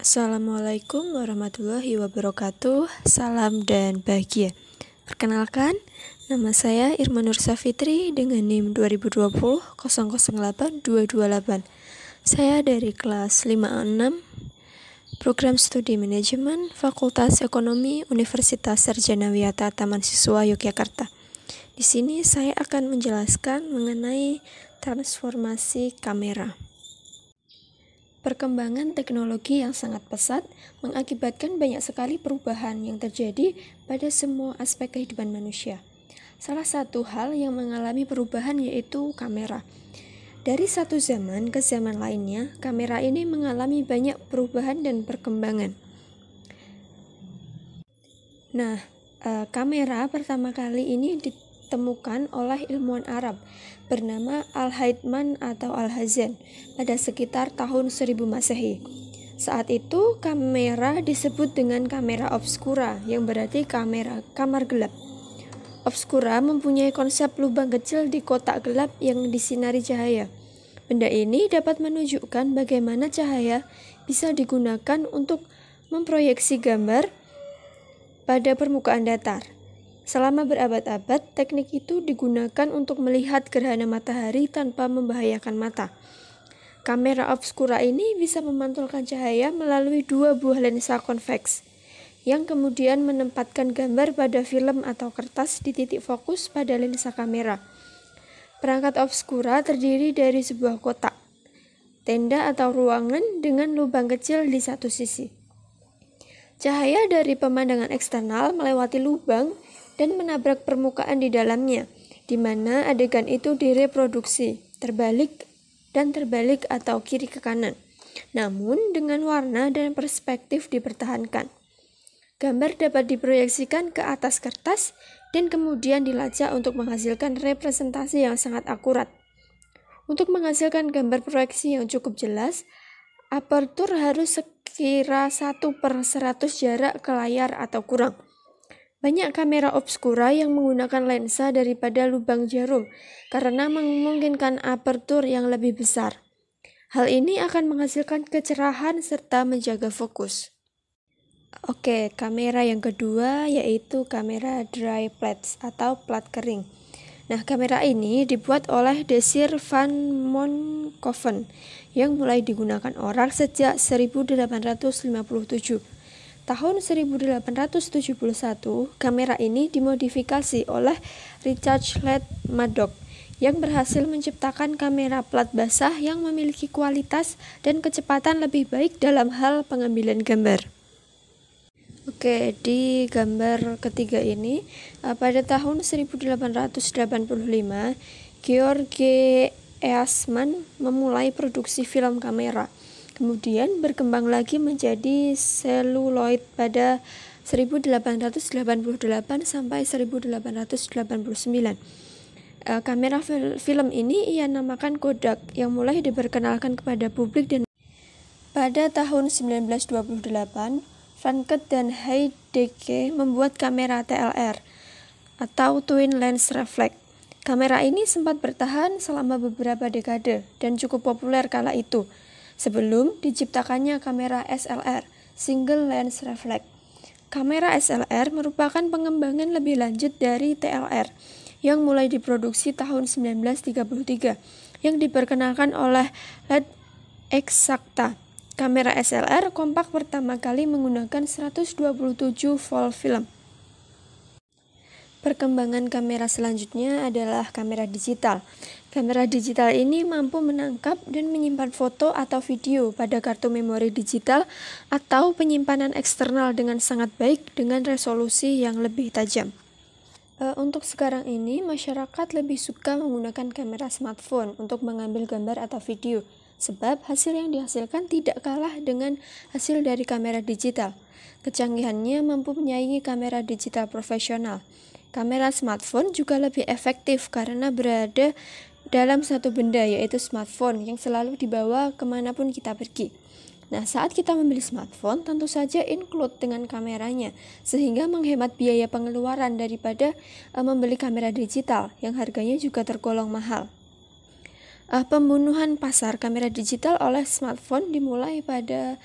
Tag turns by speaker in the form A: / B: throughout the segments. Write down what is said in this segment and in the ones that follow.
A: Assalamualaikum warahmatullahi wabarakatuh Salam dan bahagia Perkenalkan, nama saya Irma Nur Safitri dengan NIM 2020 228 Saya dari kelas 56 Program Studi Manajemen Fakultas Ekonomi Universitas Sarjana Wiyata Taman Siswa Yogyakarta Di sini saya akan menjelaskan mengenai transformasi kamera Perkembangan teknologi yang sangat pesat mengakibatkan banyak sekali perubahan yang terjadi pada semua aspek kehidupan manusia. Salah satu hal yang mengalami perubahan yaitu kamera. Dari satu zaman ke zaman lainnya, kamera ini mengalami banyak perubahan dan perkembangan. Nah, eh, kamera pertama kali ini di, ditemukan oleh ilmuwan Arab bernama Al-Haidman atau al hazen pada sekitar tahun 1000 Masehi. Saat itu kamera disebut dengan kamera obscura yang berarti kamera kamar gelap. Obscura mempunyai konsep lubang kecil di kotak gelap yang disinari cahaya. Benda ini dapat menunjukkan bagaimana cahaya bisa digunakan untuk memproyeksi gambar pada permukaan datar. Selama berabad-abad, teknik itu digunakan untuk melihat gerhana matahari tanpa membahayakan mata. Kamera obskura ini bisa memantulkan cahaya melalui dua buah lensa konveks, yang kemudian menempatkan gambar pada film atau kertas di titik fokus pada lensa kamera. Perangkat obskura terdiri dari sebuah kotak, tenda atau ruangan dengan lubang kecil di satu sisi. Cahaya dari pemandangan eksternal melewati lubang dan menabrak permukaan di dalamnya, di mana adegan itu direproduksi, terbalik dan terbalik atau kiri ke kanan. Namun dengan warna dan perspektif dipertahankan. Gambar dapat diproyeksikan ke atas kertas dan kemudian dilacak untuk menghasilkan representasi yang sangat akurat. Untuk menghasilkan gambar proyeksi yang cukup jelas, apertur harus sekira 1 per 100 jarak ke layar atau kurang. Banyak kamera obskura yang menggunakan lensa daripada lubang jarum karena memungkinkan aperture yang lebih besar. Hal ini akan menghasilkan kecerahan serta menjaga fokus. Oke, kamera yang kedua yaitu kamera dry plates atau plat kering. Nah, kamera ini dibuat oleh Desir van Monkoven yang mulai digunakan orang sejak 1857 Tahun 1871, kamera ini dimodifikasi oleh Richard Ladd Maddock yang berhasil menciptakan kamera plat basah yang memiliki kualitas dan kecepatan lebih baik dalam hal pengambilan gambar. Oke, di gambar ketiga ini, eh, pada tahun 1885, George Eastman memulai produksi film kamera kemudian berkembang lagi menjadi seluloid pada 1888 sampai 1889. E, eh, kamera fil film ini ia namakan Kodak yang mulai diperkenalkan kepada publik dan pada tahun 1928, Frankert dan Heidegger membuat kamera TLR atau Twin Lens Reflect. Kamera ini sempat bertahan selama beberapa dekade dan cukup populer kala itu sebelum diciptakannya kamera SLR (single lens reflex). Kamera SLR merupakan pengembangan lebih lanjut dari TLR yang mulai diproduksi tahun 1933 yang diperkenalkan oleh LED Exacta. Kamera SLR kompak pertama kali menggunakan 127 volt film. Perkembangan kamera selanjutnya adalah kamera digital. Kamera digital ini mampu menangkap dan menyimpan foto atau video pada kartu memori digital atau penyimpanan eksternal dengan sangat baik dengan resolusi yang lebih tajam. E, untuk sekarang ini, masyarakat lebih suka menggunakan kamera smartphone untuk mengambil gambar atau video, sebab hasil yang dihasilkan tidak kalah dengan hasil dari kamera digital. Kecanggihannya mampu menyaingi kamera digital profesional. Kamera smartphone juga lebih efektif karena berada dalam satu benda yaitu smartphone yang selalu dibawa kemanapun kita pergi. Nah, saat kita membeli smartphone, tentu saja include dengan kameranya, sehingga menghemat biaya pengeluaran daripada uh, membeli kamera digital yang harganya juga tergolong mahal. Uh, pembunuhan pasar kamera digital oleh smartphone dimulai pada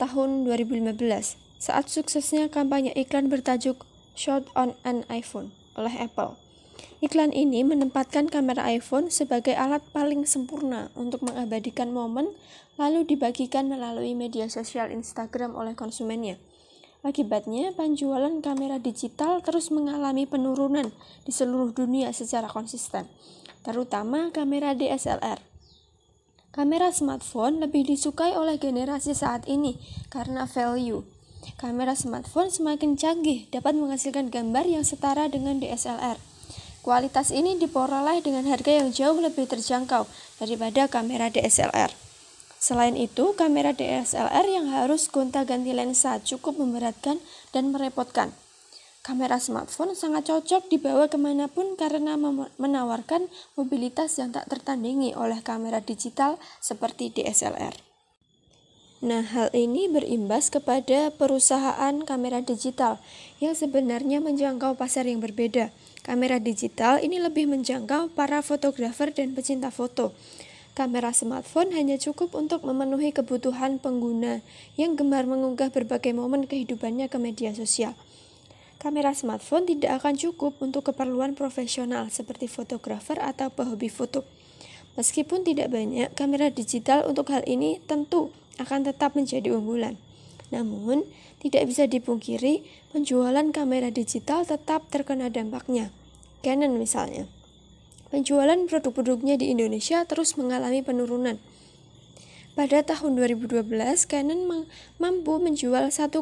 A: tahun 2015 saat suksesnya kampanye iklan bertajuk Shot on an iPhone oleh Apple. Iklan ini menempatkan kamera iPhone sebagai alat paling sempurna untuk mengabadikan momen lalu dibagikan melalui media sosial Instagram oleh konsumennya. Akibatnya, penjualan kamera digital terus mengalami penurunan di seluruh dunia secara konsisten, terutama kamera DSLR. Kamera smartphone lebih disukai oleh generasi saat ini karena value Kamera smartphone semakin canggih dapat menghasilkan gambar yang setara dengan DSLR. Kualitas ini diperoleh dengan harga yang jauh lebih terjangkau daripada kamera DSLR. Selain itu, kamera DSLR yang harus gonta-ganti lensa cukup memberatkan dan merepotkan. Kamera smartphone sangat cocok dibawa kemanapun karena menawarkan mobilitas yang tak tertandingi oleh kamera digital seperti DSLR. Nah, hal ini berimbas kepada perusahaan kamera digital yang sebenarnya menjangkau pasar yang berbeda. Kamera digital ini lebih menjangkau para fotografer dan pecinta foto. Kamera smartphone hanya cukup untuk memenuhi kebutuhan pengguna yang gemar mengunggah berbagai momen kehidupannya ke media sosial. Kamera smartphone tidak akan cukup untuk keperluan profesional seperti fotografer atau pehobi foto. Meskipun tidak banyak, kamera digital untuk hal ini tentu akan tetap menjadi unggulan. Namun, tidak bisa dipungkiri penjualan kamera digital tetap terkena dampaknya. Canon misalnya. Penjualan produk-produknya di Indonesia terus mengalami penurunan. Pada tahun 2012, Canon mampu menjual 1,4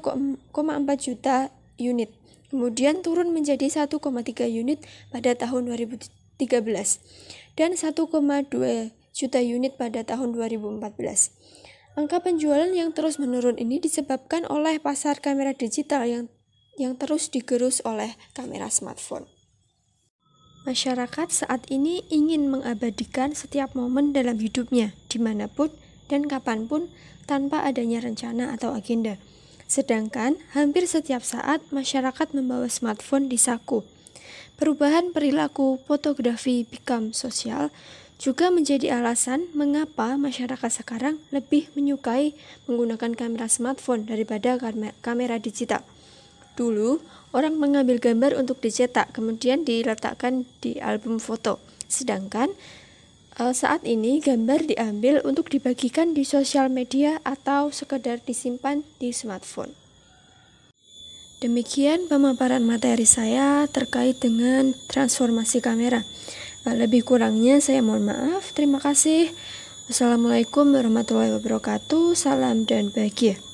A: juta unit, kemudian turun menjadi 1,3 unit pada tahun 2013 dan 1,2 juta unit pada tahun 2014. Angka penjualan yang terus menurun ini disebabkan oleh pasar kamera digital yang yang terus digerus oleh kamera smartphone. Masyarakat saat ini ingin mengabadikan setiap momen dalam hidupnya, dimanapun dan kapanpun, tanpa adanya rencana atau agenda. Sedangkan hampir setiap saat masyarakat membawa smartphone di saku. Perubahan perilaku fotografi become sosial juga menjadi alasan mengapa masyarakat sekarang lebih menyukai menggunakan kamera smartphone daripada kamera digital. Dulu, orang mengambil gambar untuk dicetak, kemudian diletakkan di album foto. Sedangkan eh, saat ini gambar diambil untuk dibagikan di sosial media atau sekedar disimpan di smartphone. Demikian pemaparan materi saya terkait dengan transformasi kamera. Eh, lebih kurangnya saya mohon maaf. Terima kasih. Wassalamualaikum warahmatullahi wabarakatuh. Salam dan bahagia.